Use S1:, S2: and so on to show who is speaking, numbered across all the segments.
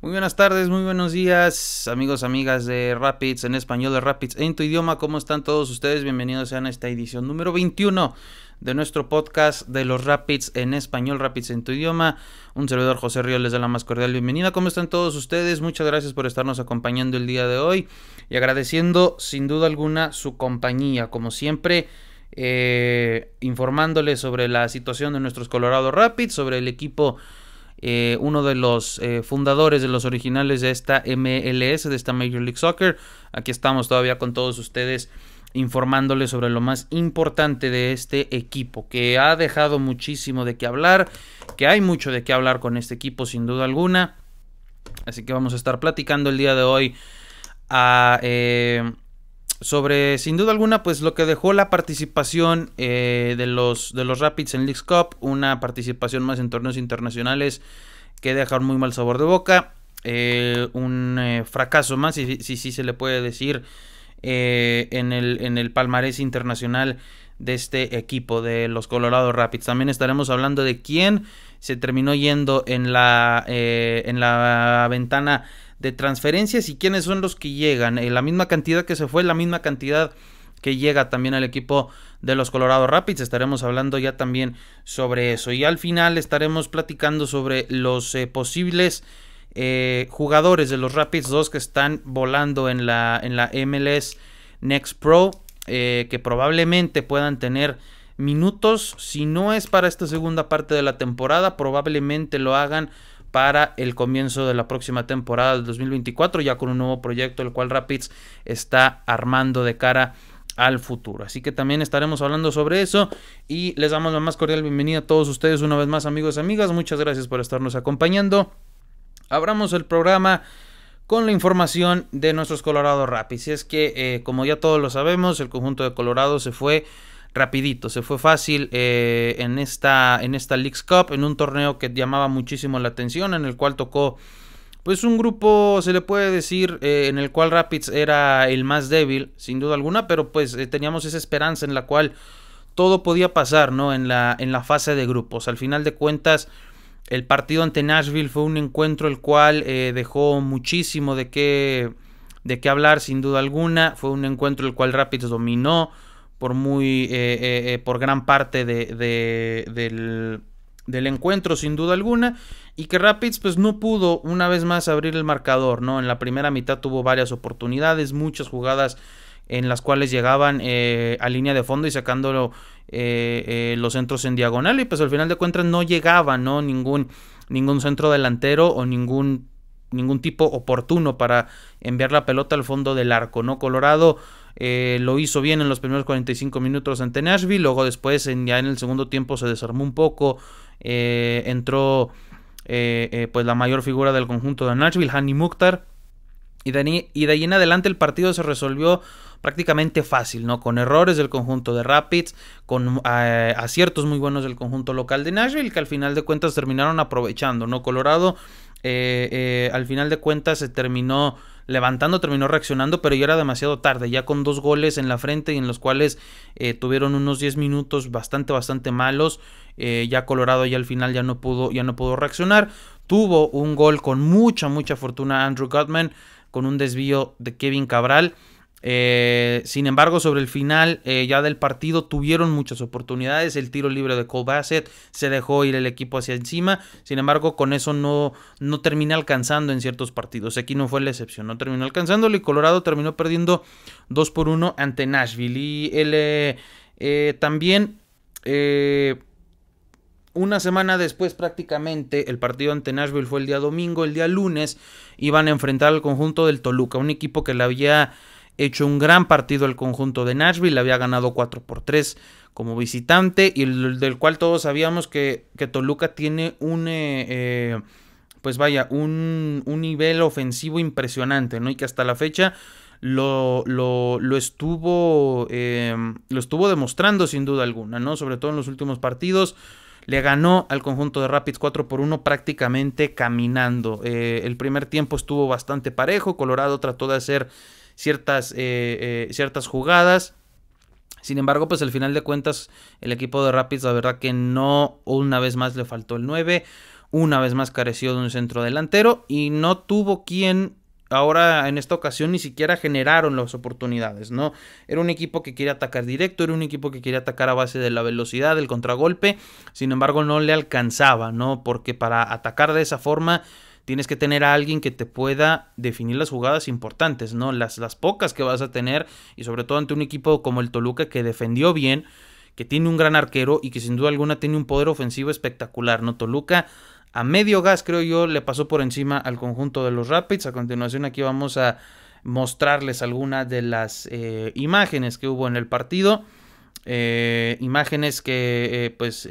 S1: Muy buenas tardes, muy buenos días, amigos, amigas de Rapids en español, de Rapids en tu idioma. ¿Cómo están todos ustedes? Bienvenidos sean a esta edición número 21 de nuestro podcast de los Rapids en español, Rapids en tu idioma. Un servidor José Río les da la más cordial bienvenida. ¿Cómo están todos ustedes? Muchas gracias por estarnos acompañando el día de hoy y agradeciendo sin duda alguna su compañía. Como siempre, eh, informándoles sobre la situación de nuestros Colorado Rapids, sobre el equipo eh, uno de los eh, fundadores de los originales de esta MLS, de esta Major League Soccer. Aquí estamos todavía con todos ustedes informándoles sobre lo más importante de este equipo, que ha dejado muchísimo de qué hablar, que hay mucho de qué hablar con este equipo sin duda alguna. Así que vamos a estar platicando el día de hoy a, eh, sobre, sin duda alguna, pues lo que dejó la participación eh, de, los, de los Rapids en League Cup, una participación más en torneos internacionales que dejaron muy mal sabor de boca, eh, un eh, fracaso más, si, se le puede decir, en, el, en el palmarés internacional de este equipo de los Colorado Rapids. También estaremos hablando de quién se terminó yendo en la, en la ventana de transferencias y quiénes son los que llegan. Eh, la misma cantidad que se fue, la misma cantidad que llega también al equipo de los Colorado Rapids. Estaremos hablando ya también sobre eso. Y al final estaremos platicando sobre los eh, posibles eh, jugadores de los Rapids 2 que están volando en la, en la MLS Next Pro, que probablemente puedan tener minutos. Si no es para esta segunda parte de la temporada, probablemente lo hagan para el comienzo de la próxima temporada del 2024, ya con un nuevo proyecto el cual Rapids está armando de cara al futuro. Así que también estaremos hablando sobre eso y les damos la más cordial bienvenida a todos ustedes una vez más amigos y amigas. Muchas gracias por estarnos acompañando. Abramos el programa con la información de nuestros Colorado Rapids. Y es que, eh, como ya todos lo sabemos, el conjunto de Colorado se fue rapidito. Se fue fácil eh, en, esta, en esta Leagues Cup, en un torneo que llamaba muchísimo la atención, en el cual tocó pues un grupo, se le puede decir, eh, en el cual Rapids era el más débil, sin duda alguna, pero pues eh, teníamos esa esperanza en la cual todo podía pasar, ¿no? En la, en la fase de grupos. Al final de cuentas, el partido ante Nashville fue un encuentro el cual dejó muchísimo de qué, de qué hablar, sin duda alguna. Fue un encuentro el cual Rapids dominó por muy eh, eh, eh, por gran parte de, del, del, encuentro sin duda alguna y que Rapids pues no pudo una vez más abrir el marcador no en la primera mitad tuvo varias oportunidades muchas jugadas en las cuales llegaban a línea de fondo y sacándolo los centros en diagonal y pues al final de cuentas no llegaba no ningún ningún centro delantero o ningún ningún tipo oportuno para enviar la pelota al fondo del arco no Colorado eh, lo hizo bien en los primeros 45 minutos ante Nashville. Luego después, en, ya en el segundo tiempo, se desarmó un poco. Eh, entró eh, pues la mayor figura del conjunto de Nashville, Hani Mukhtar. Y de, ahí, y de, ahí, en adelante el partido se resolvió prácticamente fácil, ¿no? Con errores del conjunto de Rapids, con aciertos muy buenos del conjunto local de Nashville, que al final de cuentas terminaron aprovechando, ¿no? Colorado eh, eh, al final de cuentas se terminó levantando, terminó reaccionando, pero ya era demasiado tarde, ya con dos goles en la frente y en los cuales eh, tuvieron unos 10 minutos bastante, bastante malos. ya Colorado ya al final ya no pudo, ya no pudo reaccionar. Tuvo un gol con mucha, mucha fortuna Andrew Gutman, con un desvío de Kevin Cabral. Eh, sin embargo, sobre el final eh, ya del partido tuvieron muchas oportunidades. El tiro libre de Cole se dejó ir el equipo hacia encima. Sin embargo, con eso no, no termina alcanzando en ciertos partidos. Aquí no fue la excepción, no terminó alcanzándolo. Y Colorado terminó perdiendo 2 por 1 ante Nashville. Y el, eh, también una semana después prácticamente, el partido ante Nashville fue el día domingo, el día lunes iban a enfrentar al conjunto del Toluca, un equipo que le había hecho un gran partido el conjunto de Nashville, había ganado 4 por 3 como visitante y del cual todos sabíamos que, Toluca tiene un... Eh, eh, pues vaya, un, nivel ofensivo impresionante, ¿no? Y que hasta la fecha lo, lo, estuvo, eh, lo estuvo demostrando sin duda alguna, ¿no? Sobre todo en los últimos partidos le ganó al conjunto de Rapids 4 por 1 prácticamente caminando. el primer tiempo estuvo bastante parejo, Colorado trató de hacer ciertas, eh, eh, ciertas jugadas. Sin embargo, pues al final de cuentas, el equipo de Rapids, la verdad que no, una vez más le faltó el 9, una vez más careció de un centro delantero y no tuvo quien ahora en esta ocasión ni siquiera generaron las oportunidades, ¿no? Era un equipo que quería atacar directo, era un equipo que quería atacar a base de la velocidad, del contragolpe, sin embargo no le alcanzaba, ¿no? Porque para atacar de esa forma tienes que tener a alguien que te pueda definir las jugadas importantes, ¿no? Las, las pocas que vas a tener y sobre todo ante un equipo como el Toluca que defendió bien, que tiene un gran arquero y que sin duda alguna tiene un poder ofensivo espectacular, ¿no? Toluca a medio gas, creo yo, le pasó por encima al conjunto de los Rapids. A continuación aquí vamos a mostrarles algunas de las eh, imágenes que hubo en el partido. Eh, imágenes que eh, pues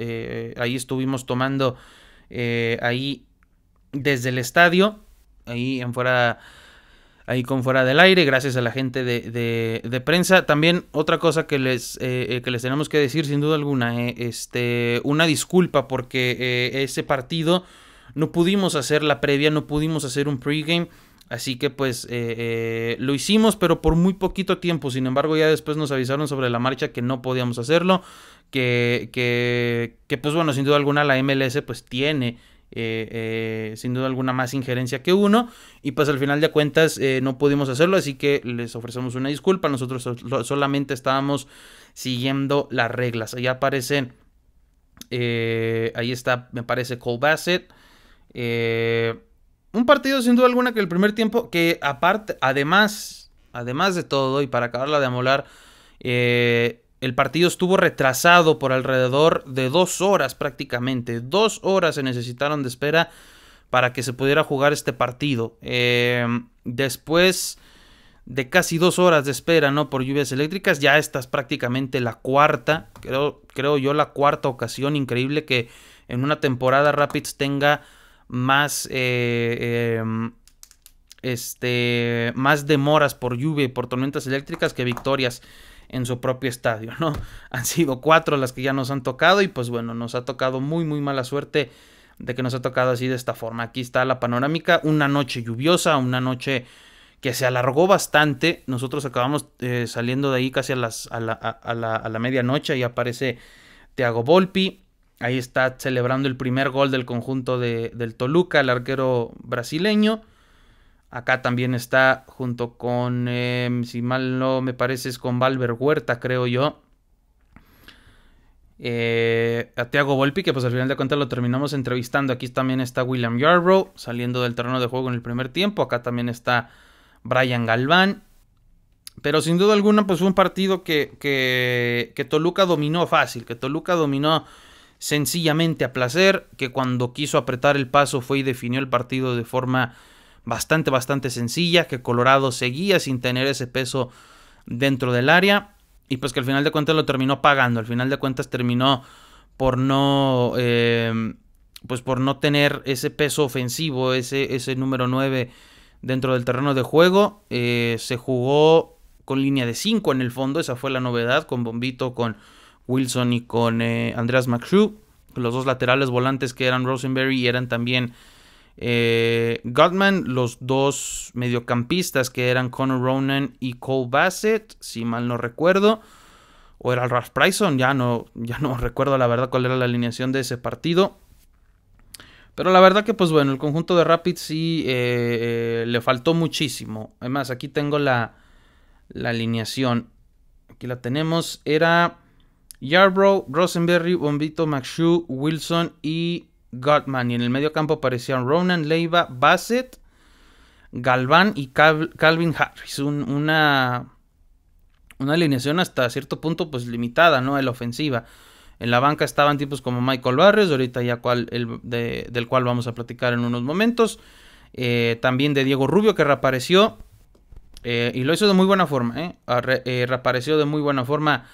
S1: ahí estuvimos tomando ahí desde el estadio, ahí en fuera, ahí con fuera del aire, gracias a la gente de, de, prensa. También otra cosa que les, eh, eh, que les tenemos que decir, sin duda alguna, eh, este, una disculpa porque ese partido no pudimos hacer la previa, no pudimos hacer un pregame. Así que pues lo hicimos, pero por muy poquito tiempo. Sin embargo, ya después nos avisaron sobre la marcha que no podíamos hacerlo. Que, que, que pues bueno, sin duda alguna la MLS pues tiene eh, eh, sin duda alguna más injerencia que uno y pues al final de cuentas eh, no pudimos hacerlo así que les ofrecemos una disculpa nosotros solamente estábamos siguiendo las reglas ahí aparecen ahí está me parece Cole Bassett un partido sin duda alguna que el primer tiempo que aparte además además de todo y para acabarla de amolar eh, el partido estuvo retrasado por alrededor de dos horas prácticamente. Dos horas se necesitaron de espera para que se pudiera jugar este partido. Em, después de casi dos horas de espera, ¿no? Por lluvias eléctricas, ya esta es prácticamente la cuarta, creo, creo yo, la cuarta ocasión increíble que en una temporada Rapids tenga más, eh, em, este, más demoras por lluvia y por tormentas eléctricas que victorias en su propio estadio, ¿no? Han sido cuatro las que ya nos han tocado y pues bueno, nos ha tocado muy, muy mala suerte de que nos ha tocado así de esta forma. Aquí está la panorámica, una noche lluviosa, una noche que se alargó bastante. Nosotros acabamos eh, saliendo de ahí casi a, las, a la, a la, a la medianoche y aparece Thiago Volpi. Ahí está celebrando el primer gol del conjunto de, del Toluca, el arquero brasileño. Acá también está junto con, em, si mal no me parece, es con Valver Huerta, creo yo. Eh, a Thiago Volpi, que pues al final de cuentas lo terminamos entrevistando. Aquí también está William Yarrow saliendo del terreno de juego en el primer tiempo. Acá también está Brian Galván. Pero sin duda alguna, pues fue un partido que, que, que Toluca dominó fácil, que Toluca dominó sencillamente a placer, que cuando quiso apretar el paso fue y definió el partido de forma bastante, bastante sencilla, que Colorado seguía sin tener ese peso dentro del área y pues que al final de cuentas lo terminó pagando, al final de cuentas terminó por no, em, pues por no tener ese peso ofensivo, ese, ese número 9 dentro del terreno de juego, eh, se jugó con línea de 5 en el fondo, esa fue la novedad, con Bombito, con Wilson y con eh, Andreas los dos laterales volantes que eran Rosenberry y eran también eh, los dos mediocampistas que eran Connor Ronan y Cole Bassett, si mal no recuerdo. O era Ralph Bryson, ya no, ya no recuerdo la verdad cuál era la alineación de ese partido. Pero la verdad que, pues bueno, el conjunto de Rapids sí eh, eh, le faltó muchísimo. Además, aquí tengo la, la alineación. Aquí la tenemos. Era Yarbrough, Rosenberry, Bombito, McShue, Wilson y Gottman. Y en el medio campo aparecían Ronan, Leiva, Bassett, Galván y Calvin Harris. una, una alineación hasta cierto punto pues limitada, ¿no? En la ofensiva. En la banca estaban tipos como Michael Barres, ahorita ya del cual vamos a platicar en unos momentos. Eh, también de Diego Rubio que reapareció eh, y lo hizo de muy buena forma. ¿eh? reapareció de muy buena forma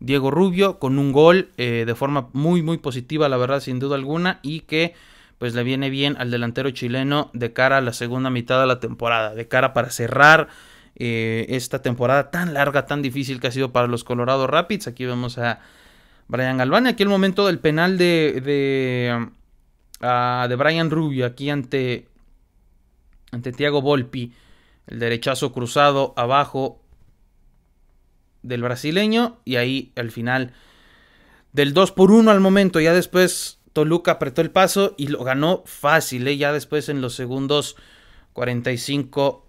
S1: Diego Rubio con un gol eh, de forma muy muy positiva, la verdad, sin duda alguna, y que pues le viene bien al delantero chileno de cara a la segunda mitad de la temporada, de cara para cerrar eh, esta temporada tan larga, tan difícil que ha sido para los Colorado Rapids. Aquí vemos a Brian Galván, aquí el momento del penal de, de, Brian Rubio, aquí ante, ante Tiago Volpi. El derechazo cruzado abajo del brasileño y ahí al final del 2 por 1 al momento, ya después Toluca apretó el paso y lo ganó fácil, eh, ya después en los segundos 45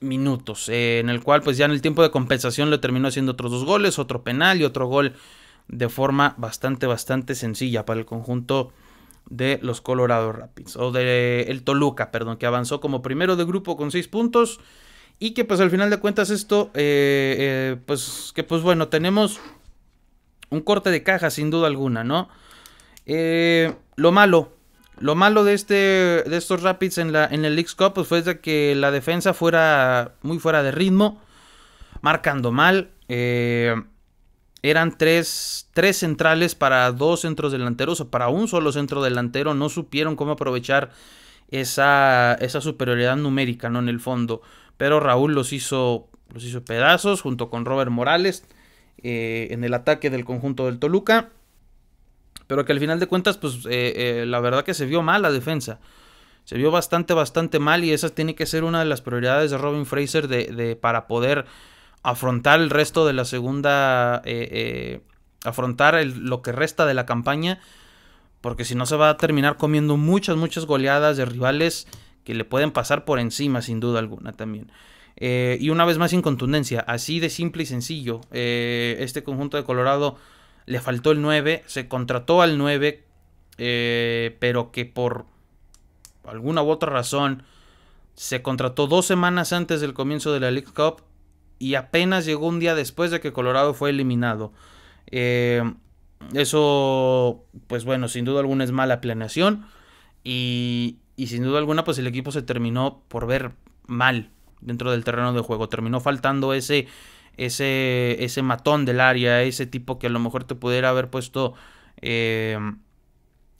S1: minutos, eh, en el cual pues ya en el tiempo de compensación le terminó haciendo otros dos goles, otro penal y otro gol de forma bastante, bastante sencilla para el conjunto de los Colorado Rapids, o de el Toluca, perdón, que avanzó como primero de grupo con 6 puntos y que pues al final de cuentas esto, eh, eh, pues que pues bueno, tenemos un corte de caja sin duda alguna, ¿no? Eh, lo malo, lo malo de, este, de estos Rapids en, la, en el League Cup pues, fue que la defensa fuera muy fuera de ritmo, marcando mal. eran tres, centrales para dos centros delanteros o para un solo centro delantero. No supieron cómo aprovechar esa, esa superioridad numérica, ¿no? En el fondo. Pero Raúl los hizo, los hizo pedazos junto con Robert Morales eh, en el ataque del conjunto del Toluca. Pero que al final de cuentas, pues eh, eh, la verdad que se vio mal la defensa. Se vio bastante, bastante mal y esa tiene que ser una de las prioridades de Robin Fraser de, para poder afrontar el resto de la segunda, afrontar lo que resta de la campaña porque si no se va a terminar comiendo muchas, muchas goleadas de rivales le pueden pasar por encima sin duda alguna también. Eh, y una vez más sin contundencia, así de simple y sencillo. Eh, este conjunto de Colorado le faltó el 9, se contrató al 9, eh, pero que por alguna u otra razón se contrató dos semanas antes del comienzo de la League Cup y apenas llegó un día después de que Colorado fue eliminado. eso, pues bueno, sin duda alguna es mala planeación. Y, y sin duda alguna pues el equipo se terminó por ver mal dentro del terreno de juego, terminó faltando ese ese ese matón del área, ese tipo que a lo mejor te pudiera haber puesto em,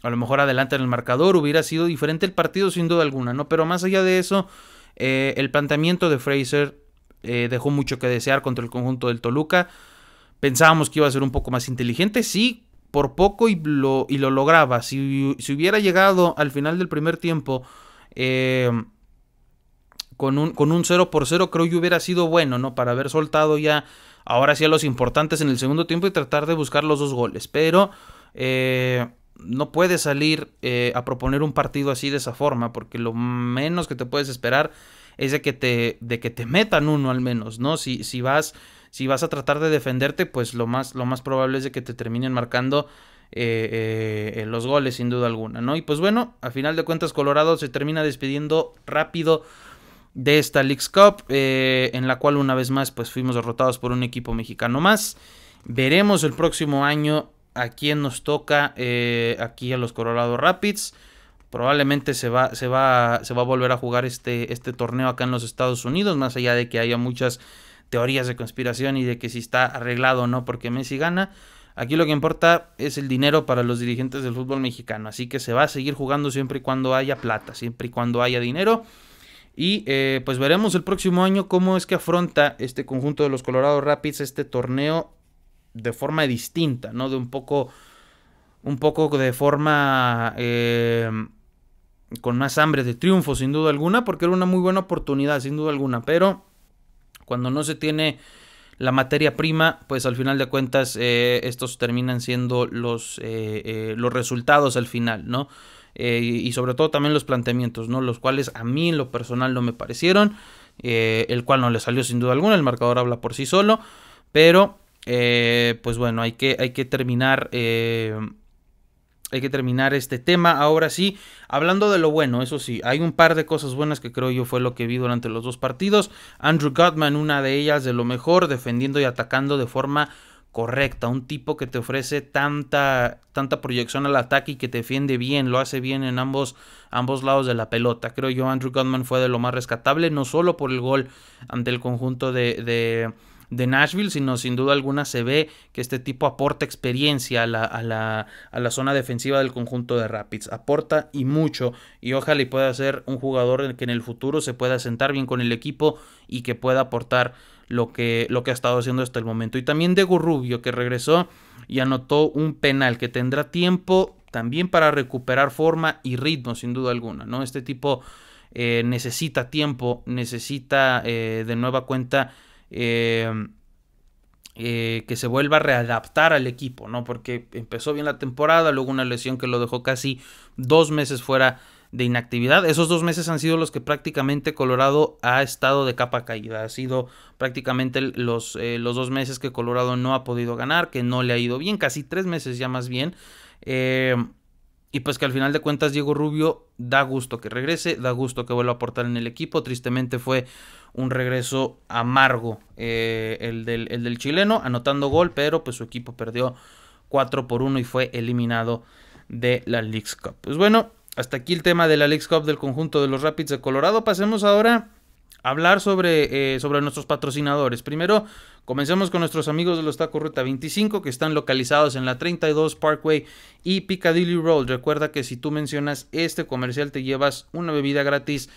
S1: a lo mejor adelante en el marcador, hubiera sido diferente el partido sin duda alguna, ¿no? Pero más allá de eso, eh, el planteamiento de Fraser eh, dejó mucho que desear contra el conjunto del Toluca. Pensábamos que iba a ser un poco más inteligente, sí, por poco y lo, y lo lograba. Si, hubiera llegado al final del primer tiempo eh, con, un, con un 0 por 0, creo que hubiera sido bueno, ¿no? Para haber soltado ya ahora sí a los importantes en el segundo tiempo y tratar de buscar los dos goles. Pero eh, no puedes salir eh, a proponer un partido así de esa forma, porque lo menos que te puedes esperar es de que te, de que te metan uno al menos, ¿no? Si, si vas si vas a tratar de defenderte, pues lo más, lo más probable es de que te terminen marcando eh, eh, los goles, sin duda alguna, ¿no? Y pues bueno, a final de cuentas Colorado se termina despidiendo rápido de esta Leagues Cup, eh, en la cual una vez más pues fuimos derrotados por un equipo mexicano más. Veremos el próximo año a quién nos toca aquí a los Colorado Rapids probablemente se va, se va, se va a volver a jugar este, este torneo acá en los Estados Unidos, más allá de que haya muchas teorías de conspiración y de que si está arreglado o no porque Messi gana. Aquí lo que importa es el dinero para los dirigentes del fútbol mexicano. Así que se va a seguir jugando siempre y cuando haya plata, siempre y cuando haya dinero. Y eh, pues veremos el próximo año cómo es que afronta este conjunto de los Colorado Rapids este torneo de forma distinta, ¿no? De un poco, un poco de forma eh, con más hambre de triunfo, sin duda alguna, porque era una muy buena oportunidad, sin duda alguna. Pero cuando no se tiene la materia prima, pues al final de cuentas eh, estos terminan siendo los, eh, eh, los resultados al final, ¿no? y sobre todo también los planteamientos, ¿no? Los cuales a mí en lo personal no me parecieron, el cual no le salió sin duda alguna, el marcador habla por sí solo, pero pues bueno, hay que, hay que terminar hay que terminar este tema. Ahora sí, hablando de lo bueno, eso sí, hay un par de cosas buenas que creo yo fue lo que vi durante los dos partidos. Andrew Godman, una de ellas de lo mejor, defendiendo y atacando de forma correcta. Un tipo que te ofrece tanta, tanta proyección al ataque y que te defiende bien, lo hace bien en ambos, ambos lados de la pelota. Creo yo Andrew Godman fue de lo más rescatable, no solo por el gol ante el conjunto de de Nashville, sino sin duda alguna se ve que este tipo aporta experiencia a la, zona defensiva del conjunto de Rapids. Aporta y mucho. Y ojalá y pueda ser un jugador que en el futuro se pueda sentar bien con el equipo y que pueda aportar lo que, lo que ha estado haciendo hasta el momento. Y también de Rubio, que regresó y anotó un penal que tendrá tiempo también para recuperar forma y ritmo, sin duda alguna. ¿no? Este tipo eh, necesita tiempo, necesita eh, de nueva cuenta Em, eh, que se vuelva a readaptar al equipo, ¿no? Porque empezó bien la temporada, luego una lesión que lo dejó casi dos meses fuera de inactividad. Esos dos meses han sido los que prácticamente Colorado ha estado de capa caída. Ha sido prácticamente los, eh, los dos meses que Colorado no ha podido ganar, que no le ha ido bien, casi tres meses ya más bien. Em, y pues que al final de cuentas Diego Rubio da gusto que regrese, da gusto que vuelva a aportar en el equipo. Tristemente fue un regreso amargo eh, el, del, chileno, anotando gol, pero pues su equipo perdió 4 por 1 y fue eliminado de la Leagues Cup. Pues bueno, hasta aquí el tema de la Leagues Cup del conjunto de los Rapids de Colorado. Pasemos ahora a hablar sobre, eh, sobre nuestros patrocinadores. Primero, comencemos con nuestros amigos de los Taco Ruta 25 que están localizados en la 32 Parkway y Piccadilly Road. Recuerda que si tú mencionas este comercial te llevas una bebida gratis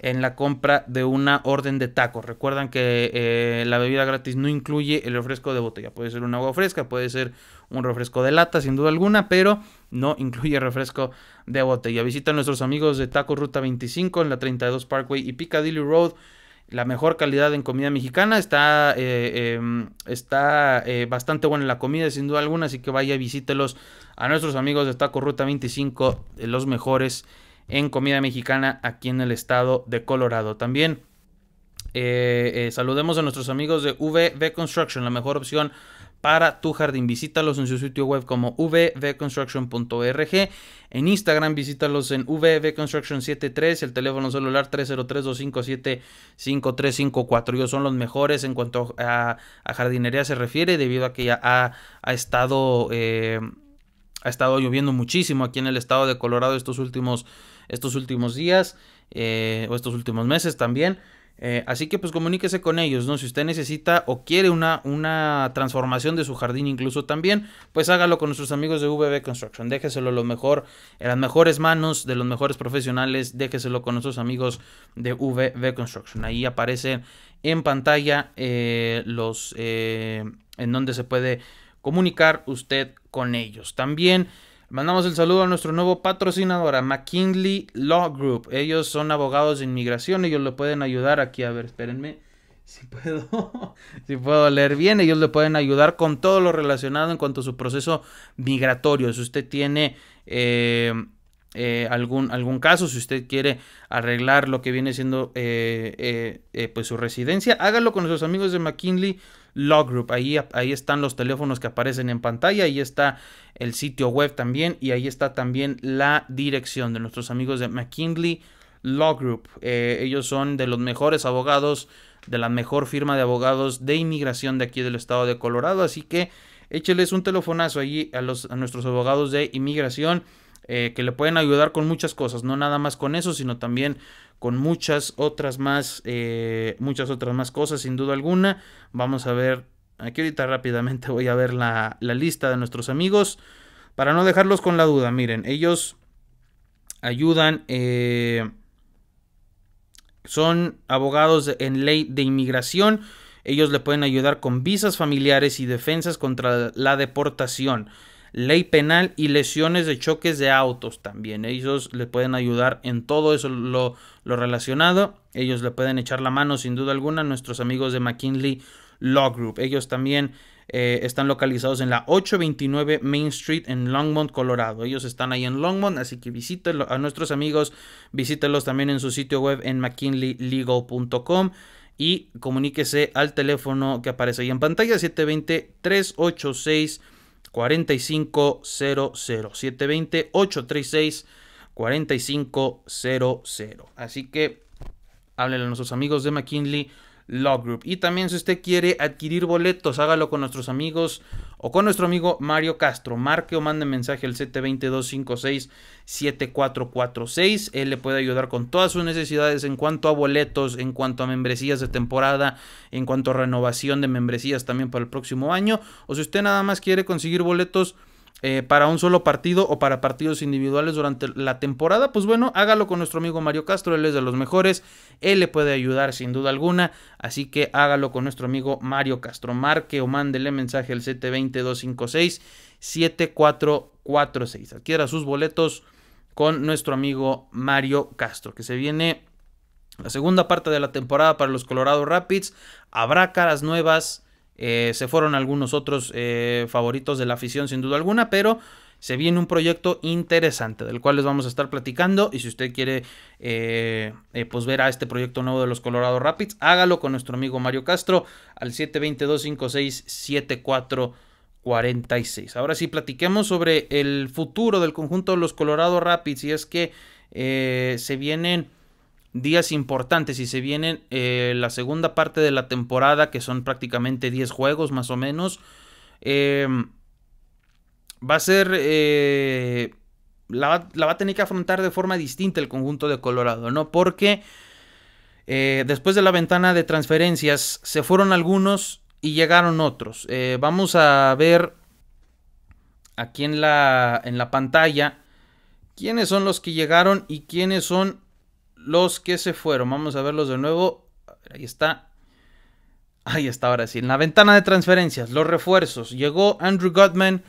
S1: en la compra de una orden de tacos. Recuerdan que eh, la bebida gratis no incluye el refresco de botella. Puede ser un agua fresca, puede ser un refresco de lata, sin duda alguna, pero no incluye refresco de botella. a nuestros amigos de Taco Ruta 25 en la 32 Parkway y Piccadilly Road. La mejor calidad en comida mexicana está, eh, em, está eh, bastante buena la comida, sin duda alguna, así que vaya, visítelos a nuestros amigos de Taco Ruta 25, los mejores en comida mexicana aquí en el estado de Colorado. También eh, eh, saludemos a nuestros amigos de VV Construction, la mejor opción para tu jardín. Visítalos en su sitio web como vvconstruction.org En Instagram visítalos en construction 73 el teléfono celular 303-257-5354. Ellos son los mejores en cuanto a, jardinería se refiere, debido a que ya ha, estado... Eh, ha estado lloviendo muchísimo aquí en el estado de Colorado estos últimos estos últimos días eh, o estos últimos meses también. Eh, así que pues comuníquese con ellos, ¿no? Si usted necesita o quiere una, una transformación de su jardín incluso también, pues hágalo con nuestros amigos de VB Construction. Déjeselo lo mejor, en las mejores manos de los mejores profesionales, déjeselo con nuestros amigos de VB Construction. Ahí aparecen en pantalla eh, los en donde se puede comunicar usted con ellos. También Mandamos el saludo a nuestro nuevo patrocinador, a McKinley Law Group. Ellos son abogados de inmigración, ellos le pueden ayudar aquí. A ver, espérenme si puedo, si puedo leer bien. Ellos le pueden ayudar con todo lo relacionado en cuanto a su proceso migratorio. Si usted tiene eh, eh, algún, algún caso, si usted quiere arreglar lo que viene siendo eh, eh, pues su residencia, hágalo con nuestros amigos de McKinley Law Group. Ahí, ahí están los teléfonos que aparecen en pantalla, ahí está el sitio web también y ahí está también la dirección de nuestros amigos de McKinley Law Group. ellos son de los mejores abogados, de la mejor firma de abogados de inmigración de aquí del estado de Colorado, así que écheles un telefonazo allí a, los, a nuestros abogados de inmigración. Eh, que le pueden ayudar con muchas cosas, no nada más con eso, sino también con muchas otras más, eh, muchas otras más cosas, sin duda alguna. Vamos a ver, aquí ahorita rápidamente voy a ver la, lista de nuestros amigos, para no dejarlos con la duda, miren, ellos ayudan... Eh, son abogados en ley de inmigración. Ellos le pueden ayudar con visas familiares y defensas contra la deportación ley penal y lesiones de choques de autos también. Ellos le pueden ayudar en todo eso lo, relacionado. Ellos le pueden echar la mano sin duda alguna nuestros amigos de McKinley Law Group. Ellos también eh, están localizados en la 829 Main Street en Longmont, Colorado. Ellos están ahí en Longmont, así que visítenlo a nuestros amigos, visítelos también en su sitio web en mckinleylegal.com y comuníquese al teléfono que aparece ahí en pantalla 720 386 4500-720-836-4500. Así que háblenle a nuestros amigos de McKinley Group. Y también si usted quiere adquirir boletos, hágalo con nuestros amigos o con nuestro amigo Mario Castro. Marque o mande mensaje al 722-56-7446. Él le puede ayudar con todas sus necesidades en cuanto a boletos, en cuanto a membresías de temporada, en cuanto a renovación de membresías también para el próximo año. O si usted nada más quiere conseguir boletos eh, para un solo partido o para partidos individuales durante la temporada, pues bueno, hágalo con nuestro amigo Mario Castro, él es de los mejores, él le puede ayudar sin duda alguna, así que hágalo con nuestro amigo Mario Castro. Marque o mándele mensaje al 720-256-7446. Adquiera sus boletos con nuestro amigo Mario Castro, que se viene la segunda parte de la temporada para los Colorado Rapids. Habrá caras nuevas eh, se fueron algunos otros eh, favoritos de la afición sin duda alguna, pero se viene un proyecto interesante del cual les vamos a estar platicando y si usted quiere eh, pues ver a este proyecto nuevo de los Colorado Rapids, hágalo con nuestro amigo Mario Castro al 722 7446 Ahora sí, platiquemos sobre el futuro del conjunto de los Colorado Rapids y es que se vienen días importantes y se vienen eh, la segunda parte de la temporada, que son prácticamente 10 juegos más o menos. Em, va a ser... Eh, la, la, va a tener que afrontar de forma distinta el conjunto de Colorado, ¿no? Porque eh, después de la ventana de transferencias se fueron algunos y llegaron otros. vamos a ver aquí en la, en la pantalla quiénes son los que llegaron y quiénes son los que se fueron. Vamos a verlos de nuevo. ahí está. Ahí está, ahora sí. En la ventana de transferencias, los refuerzos. Llegó Andrew Godman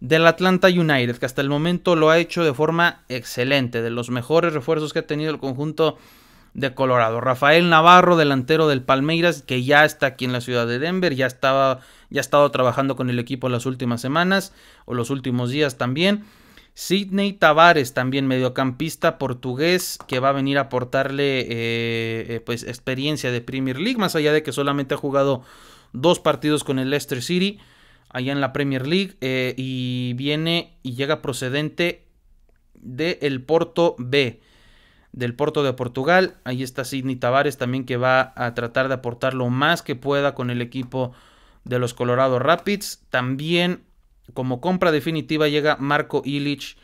S1: del Atlanta United, que hasta el momento lo ha hecho de forma excelente, de los mejores refuerzos que ha tenido el conjunto de Colorado. Rafael Navarro, delantero del Palmeiras, que ya está aquí en la ciudad de Denver, ya estaba ya ha estado trabajando con el equipo las últimas semanas o los últimos días también. Sidney Tavares, también mediocampista portugués, que va a venir a aportarle eh, eh, pues, experiencia de Premier League, más allá de que solamente ha jugado dos partidos con el Leicester City, allá en la Premier League, eh, y viene y llega procedente del Porto B, del Porto de Portugal. Ahí está Sidney Tavares también que va a tratar de aportar lo más que pueda con el equipo de los Colorado Rapids. También como compra definitiva llega Marco Illich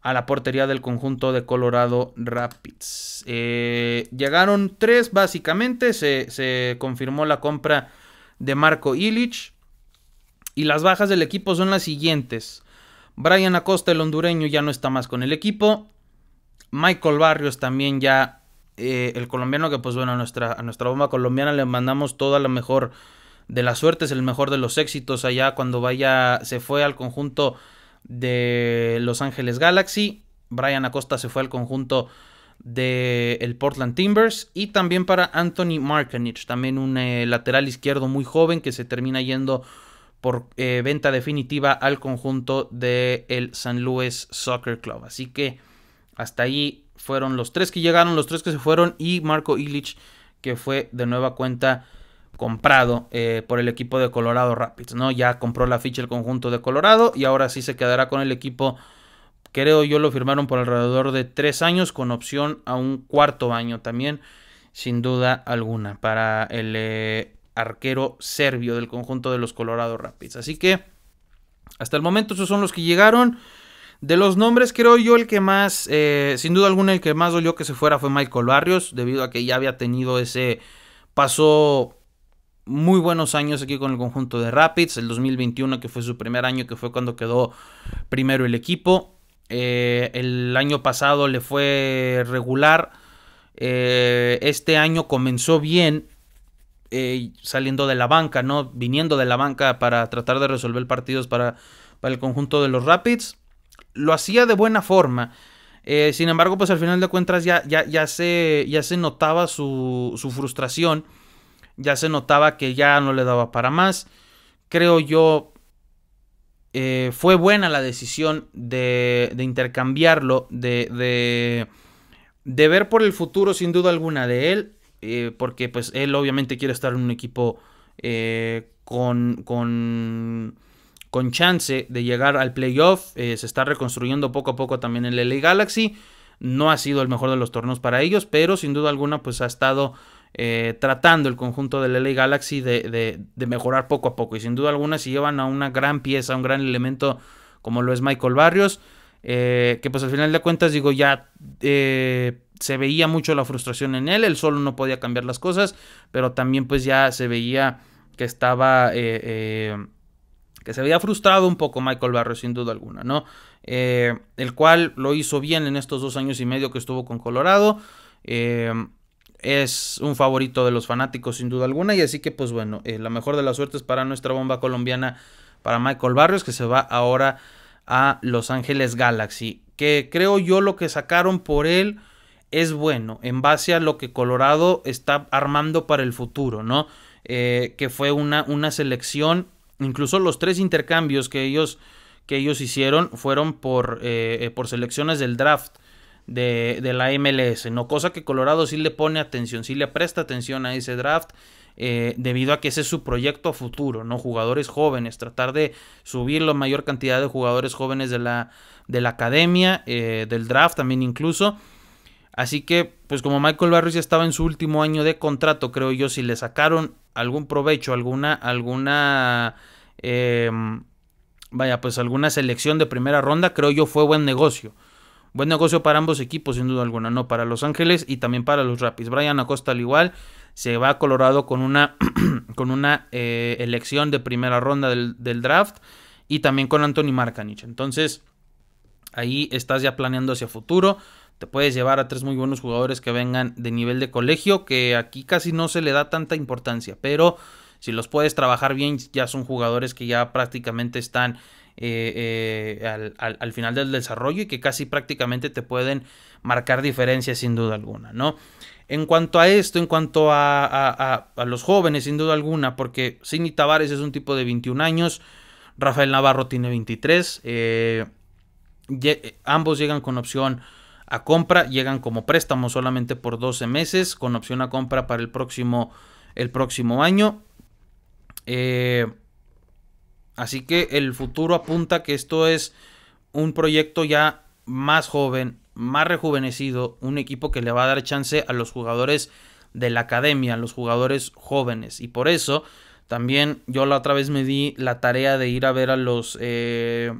S1: a la portería del conjunto de Colorado Rapids. Eh, llegaron tres básicamente, se, confirmó la compra de Marco Illich y las bajas del equipo son las siguientes. Brian Acosta, el hondureño, ya no está más con el equipo. Michael Barrios también ya, eh, el colombiano que pues bueno, a nuestra, a nuestra bomba colombiana le mandamos toda la mejor de la suerte, es el mejor de los éxitos allá cuando vaya, se fue al conjunto de Los Ángeles Galaxy, Brian Acosta se fue al conjunto de el Portland Timbers y también para Anthony Markenich, también un eh, lateral izquierdo muy joven que se termina yendo por eh, venta definitiva al conjunto de el San Luis Soccer Club. Así que hasta ahí fueron los tres que llegaron, los tres que se fueron y Marco Illich que fue de nueva cuenta comprado eh, por el equipo de Colorado Rapids, ¿no? Ya compró la ficha el conjunto de Colorado y ahora sí se quedará con el equipo. Creo yo lo firmaron por alrededor de tres años con opción a un cuarto año también, sin duda alguna, para el eh, arquero serbio del conjunto de los Colorado Rapids. Así que hasta el momento esos son los que llegaron. De los nombres, creo yo el que más, eh, sin duda alguna, el que más dolió que se fuera fue Michael Barrios, debido a que ya había tenido ese paso muy buenos años aquí con el conjunto de Rapids. El 2021, que fue su primer año, que fue cuando quedó primero el equipo. Eh, el año pasado le fue regular. Eh, este año comenzó bien. Eh, saliendo de la banca, ¿no? Viniendo de la banca para tratar de resolver partidos para, para el conjunto de los Rapids. Lo hacía de buena forma. sin embargo, pues al final de cuentas ya, ya, ya, se, ya se notaba su, su frustración ya se notaba que ya no le daba para más. Creo yo, eh, fue buena la decisión de, intercambiarlo, de, de, ver por el futuro sin duda alguna de él, eh, porque pues él obviamente quiere estar en un equipo eh, con, con, con, chance de llegar al playoff. se está reconstruyendo poco a poco también el LA Galaxy. No ha sido el mejor de los torneos para ellos, pero sin duda alguna pues ha estado eh, tratando el conjunto de LA Galaxy de, de, mejorar poco a poco. Y sin duda alguna, si llevan a una gran pieza, un gran elemento como lo es Michael Barrios, eh, que pues al final de cuentas, digo, ya eh, se veía mucho la frustración en él, él solo no podía cambiar las cosas, pero también pues ya se veía que estaba... que se veía frustrado un poco Michael Barrios, sin duda alguna, ¿no? el cual lo hizo bien en estos dos años y medio que estuvo con Colorado es un favorito de los fanáticos sin duda alguna y así que pues bueno, eh, la mejor de las suertes para nuestra bomba colombiana, para Michael Barrios, que se va ahora a Los Ángeles Galaxy, que creo yo lo que sacaron por él es bueno en base a lo que Colorado está armando para el futuro, ¿no? Eh, que fue una, una selección, incluso los tres intercambios que ellos, que ellos hicieron fueron por, eh, por selecciones del draft de, la MLS, ¿no? Cosa que Colorado sí le pone atención, sí le presta atención a ese draft. Eh, debido a que ese es su proyecto a futuro, ¿no? Jugadores jóvenes, tratar de subir la mayor cantidad de jugadores jóvenes de la, de la academia, eh, del draft también incluso. Así que, pues como Michael Barrios ya estaba en su último año de contrato, creo yo, si le sacaron algún provecho, alguna, alguna, em, vaya, pues alguna selección de primera ronda, creo yo fue buen negocio. Buen negocio para ambos equipos, sin duda alguna, ¿no? Para Los Ángeles y también para los Rapids. Brian Acosta al igual se va a Colorado con una, con una eh, elección de primera ronda del, del, draft y también con Anthony Markanich. Entonces, ahí estás ya planeando hacia futuro. Te puedes llevar a tres muy buenos jugadores que vengan de nivel de colegio, que aquí casi no se le da tanta importancia, pero si los puedes trabajar bien, ya son jugadores que ya prácticamente están eh, eh, al, final del desarrollo y que casi prácticamente te pueden marcar diferencias sin duda alguna, ¿no? En cuanto a esto, en cuanto a, los jóvenes, sin duda alguna, porque Sidney Tavares es un tipo de 21 años, Rafael Navarro tiene 23, eh, ambos llegan con opción a compra, llegan como préstamo solamente por 12 meses, con opción a compra para el próximo, el próximo año. Eh, Así que el futuro apunta que esto es un proyecto ya más joven, más rejuvenecido, un equipo que le va a dar chance a los jugadores de la academia, a los jugadores jóvenes. Y por eso también yo la otra vez me di la tarea de ir a ver a los... Eh,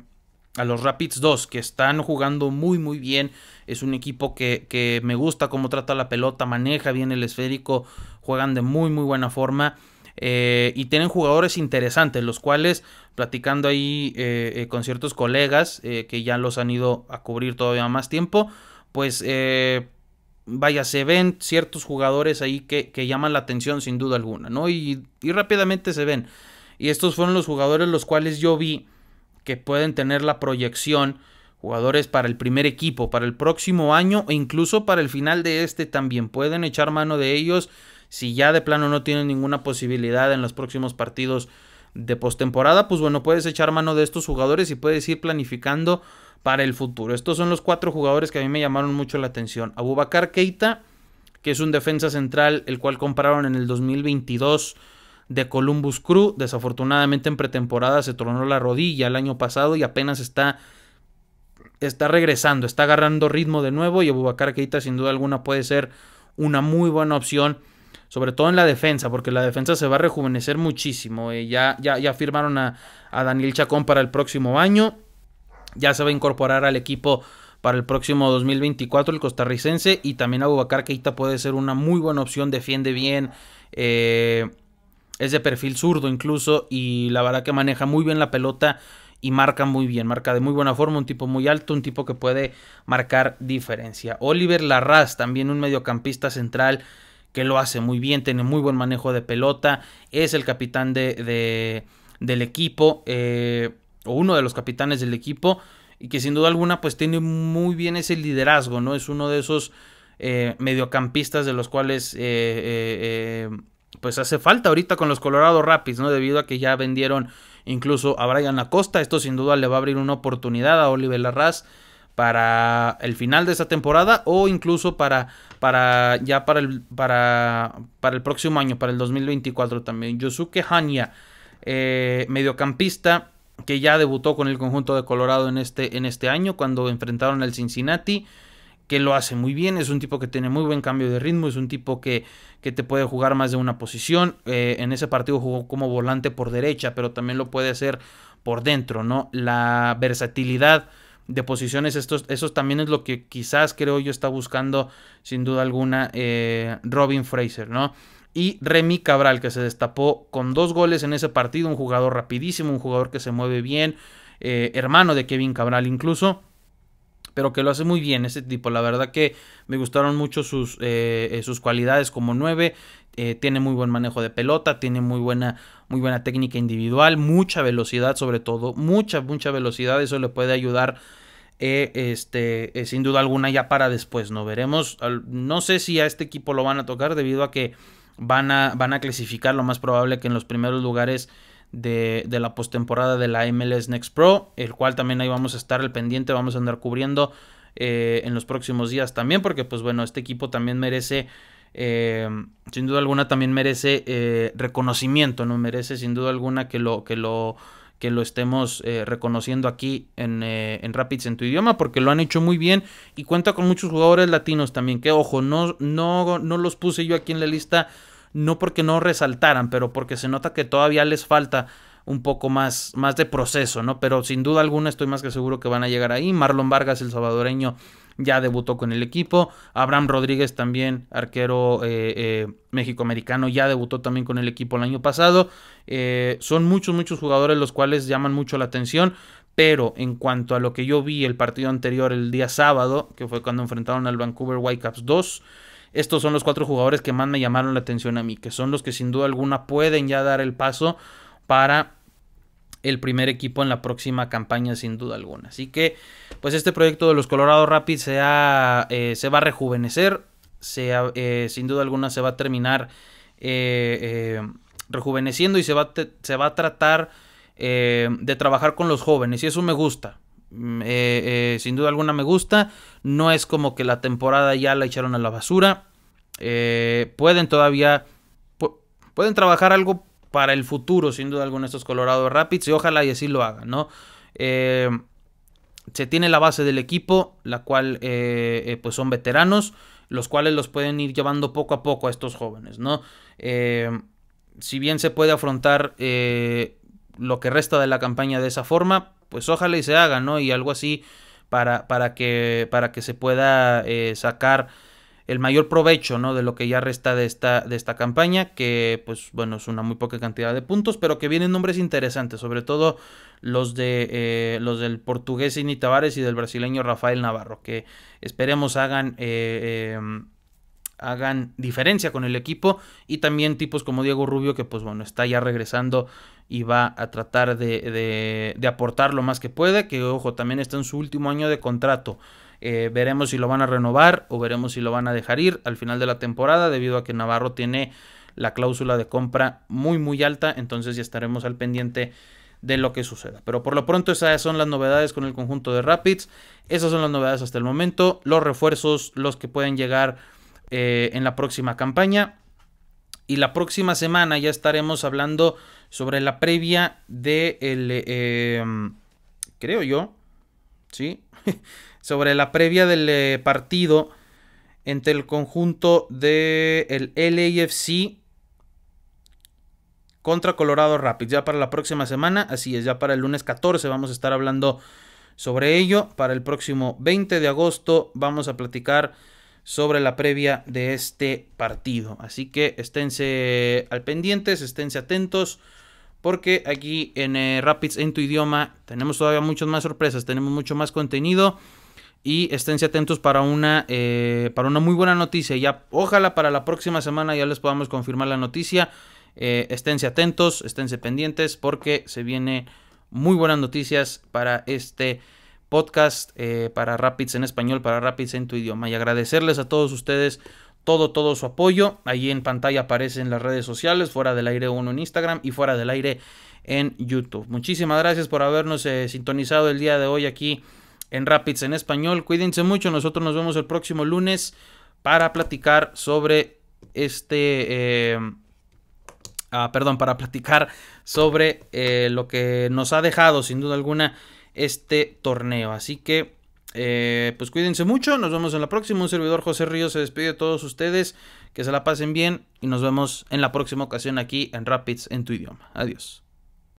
S1: a los Rapids 2, que están jugando muy muy bien. Es un equipo que, me gusta cómo trata la pelota, maneja bien el esférico, juegan de muy muy buena forma. Eh, y tienen jugadores interesantes, los cuales platicando ahí eh, eh, con ciertos colegas eh, que ya los han ido a cubrir todavía más tiempo, pues vaya, se ven ciertos jugadores ahí que, llaman la atención sin duda alguna, ¿no? Y, y, rápidamente se ven. Y estos fueron los jugadores los cuales yo vi que pueden tener la proyección, jugadores para el primer equipo, para el próximo año e incluso para el final de este también. Pueden echar mano de ellos si ya de plano no tienen ninguna posibilidad en los próximos partidos de postemporada, pues bueno, puedes echar mano de estos jugadores y puedes ir planificando para el futuro. Estos son los cuatro jugadores que a mí me llamaron mucho la atención. Abubakar Keita, que es un defensa central, el cual compraron en el 2022 de Columbus Crew. Desafortunadamente en pretemporada se tronó la rodilla el año pasado y apenas está, está regresando, está agarrando ritmo de nuevo y Abubakar Keita sin duda alguna puede ser una muy buena opción sobre todo en la defensa, porque la defensa se va a rejuvenecer muchísimo. Eh, ya, ya, firmaron a, Daniel Chacón para el próximo año, ya se va a incorporar al equipo para el próximo 2024 el costarricense y también Abubacar Keita puede ser una muy buena opción, defiende bien. Eh, es de perfil zurdo incluso y la verdad que maneja muy bien la pelota y marca muy bien, marca de muy buena forma, un tipo muy alto, un tipo que puede marcar diferencia. Oliver Larraz, también un mediocampista central que lo hace muy bien, tiene muy buen manejo de pelota, es el capitán de, del equipo, eh, o uno de los capitanes del equipo, y que sin duda alguna pues tiene muy bien ese liderazgo, ¿no? Es uno de esos eh, mediocampistas de los cuales eh, pues hace falta ahorita con los Colorado Rapids, ¿no? Debido a que ya vendieron incluso a Brian Acosta, esto sin duda le va a abrir una oportunidad a Oliver Larraz, para el final de esta temporada o incluso para, para ya para el, para, para el próximo año, para el 2024 también. Yosuke Hanya, eh, mediocampista que ya debutó con el conjunto de Colorado en este, en este año cuando enfrentaron al Cincinnati que lo hace muy bien, es un tipo que tiene muy buen cambio de ritmo, es un tipo que, que te puede jugar más de una posición. Eh, en ese partido jugó como volante por derecha, pero también lo puede hacer por dentro, ¿no? La versatilidad de posiciones. Estos, eso también es lo que quizás creo yo está buscando, sin duda alguna, eh, Robin Fraser, ¿no? Y Remy Cabral, que se destapó con dos goles en ese partido, un jugador rapidísimo, un jugador que se mueve bien, eh, hermano de Kevin Cabral incluso pero que lo hace muy bien ese tipo. La verdad que me gustaron mucho sus, eh, eh, sus cualidades como 9. Eh, tiene muy buen manejo de pelota, tiene muy buena, muy buena técnica individual, mucha velocidad sobre todo, mucha, mucha velocidad. Eso le puede ayudar. este, sin duda alguna ya para después, ¿no? Veremos, no sé si a este equipo lo van a tocar debido a que van a, van a clasificar lo más probable que en los primeros lugares de, de la postemporada de la MLS Next Pro, el cual también ahí vamos a estar al pendiente, vamos a andar cubriendo eh, en los próximos días también, porque pues bueno, este equipo también merece... Eh, sin duda alguna también merece eh, reconocimiento, ¿no? Merece sin duda alguna que lo, que lo, que lo estemos reconociendo aquí en, en, Rapids en tu idioma, porque lo han hecho muy bien y cuenta con muchos jugadores latinos también, que ojo, no, no, no los puse yo aquí en la lista no porque no resaltaran, pero porque se nota que todavía les falta un poco más, más de proceso, ¿no? Pero sin duda alguna estoy más que seguro que van a llegar ahí. Marlon Vargas, el salvadoreño, ya debutó con el equipo. Abraham Rodríguez también, arquero eh, eh ya debutó también con el equipo el año pasado. Eh, son muchos, muchos jugadores los cuales llaman mucho la atención. Pero en cuanto a lo que yo vi el partido anterior, el día sábado, que fue cuando enfrentaron al Vancouver Whitecaps 2, estos son los cuatro jugadores que más me llamaron la atención a mí, que son los que sin duda alguna pueden ya dar el paso para el primer equipo en la próxima campaña sin duda alguna. Así que pues este proyecto de los Colorado Rapids se, eh, va a rejuvenecer, eh, sin duda alguna se va a terminar eh, rejuveneciendo y se va a tratar de trabajar con los jóvenes y eso me gusta. Mm, eh, eh, sin duda alguna me gusta. No es como que la temporada ya la echaron a la basura. Eh, pueden todavía. pueden trabajar algo para el futuro, sin duda alguna, estos Colorado Rapids. Y ojalá y así lo hagan, ¿no? se tiene la base del equipo, la cual pues son veteranos, los cuales los pueden ir llevando poco a poco a estos jóvenes, ¿no? si bien se puede afrontar lo que resta de la campaña de esa forma, pues ojalá y se haga, ¿no? Y algo así para, para, que, para que se pueda eh, sacar el mayor provecho, ¿no? De lo que ya resta de esta, de esta campaña, que pues bueno, es una muy poca cantidad de puntos, pero que vienen nombres interesantes, sobre todo los, de, eh, los del portugués Ini Tavares y del brasileño Rafael Navarro, que esperemos hagan... Eh, em, hagan diferencia con el equipo y también tipos como Diego Rubio que pues bueno está ya regresando y va a tratar de, aportar lo más que puede que ojo también está en su último año de contrato eh, veremos si lo van a renovar o veremos si lo van a dejar ir al final de la temporada debido a que Navarro tiene la cláusula de compra muy muy alta entonces ya estaremos al pendiente de lo que suceda. Pero por lo pronto esas son las novedades con el conjunto de Rapids. Esas son las novedades hasta el momento. Los refuerzos, los que pueden llegar eh, en la próxima campaña. Y la próxima semana ya estaremos hablando sobre la previa de el, em, creo yo, ¿sí? sobre la previa del eh, partido entre el conjunto de el LAFC contra Colorado Rapids. Ya para la próxima semana, así es, ya para el lunes 14 vamos a estar hablando sobre ello. Para el próximo 20 de agosto vamos a platicar sobre la previa de este partido. Así que esténse al pendientes, esténse atentos, porque aquí en eh, Rapids en tu idioma tenemos todavía muchas más sorpresas, tenemos mucho más contenido y esténse atentos para una, eh, para una muy buena noticia. Ya, ojalá para la próxima semana ya les podamos confirmar la noticia. Eh, esténse atentos, esténse pendientes porque se vienen muy buenas noticias para este podcast eh, para Rapids en español, para Rapids en tu idioma. Y agradecerles a todos ustedes todo, todo su apoyo. allí en pantalla aparecen las redes sociales, fuera del aire uno en Instagram y fuera del aire en YouTube. Muchísimas gracias por habernos eh, sintonizado el día de hoy aquí en Rapids en español. Cuídense mucho, nosotros nos vemos el próximo lunes para platicar sobre este... Eh, ah, perdón, para platicar sobre lo que nos ha dejado sin duda alguna este torneo. Así que, eh, pues cuídense mucho, nos vemos en la próxima. Un servidor José Ríos se despide de todos ustedes, que se la pasen bien y nos vemos en la próxima ocasión aquí en Rapids en tu idioma. Adiós.